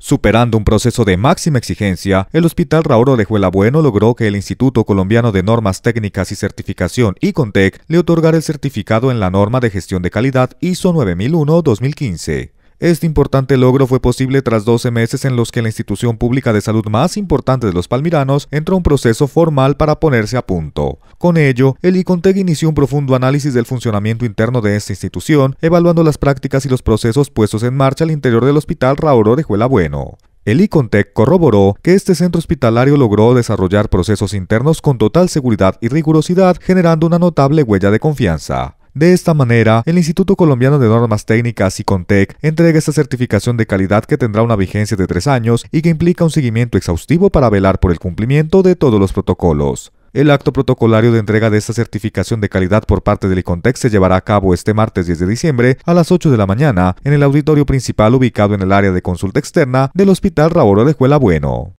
Superando un proceso de máxima exigencia, el Hospital Raúl de Bueno logró que el Instituto Colombiano de Normas Técnicas y Certificación, ICONTEC, le otorgara el certificado en la norma de gestión de calidad ISO 9001-2015. Este importante logro fue posible tras 12 meses en los que la institución pública de salud más importante de los palmiranos entró a un proceso formal para ponerse a punto. Con ello, el Icontec inició un profundo análisis del funcionamiento interno de esta institución, evaluando las prácticas y los procesos puestos en marcha al interior del Hospital Raúl Orejuela Bueno. El ICONTEC corroboró que este centro hospitalario logró desarrollar procesos internos con total seguridad y rigurosidad, generando una notable huella de confianza. De esta manera, el Instituto Colombiano de Normas Técnicas y Contec entrega esta certificación de calidad que tendrá una vigencia de tres años y que implica un seguimiento exhaustivo para velar por el cumplimiento de todos los protocolos. El acto protocolario de entrega de esta certificación de calidad por parte del ICONTEC se llevará a cabo este martes 10 de diciembre a las 8 de la mañana en el auditorio principal ubicado en el área de consulta externa del Hospital de Juela Bueno.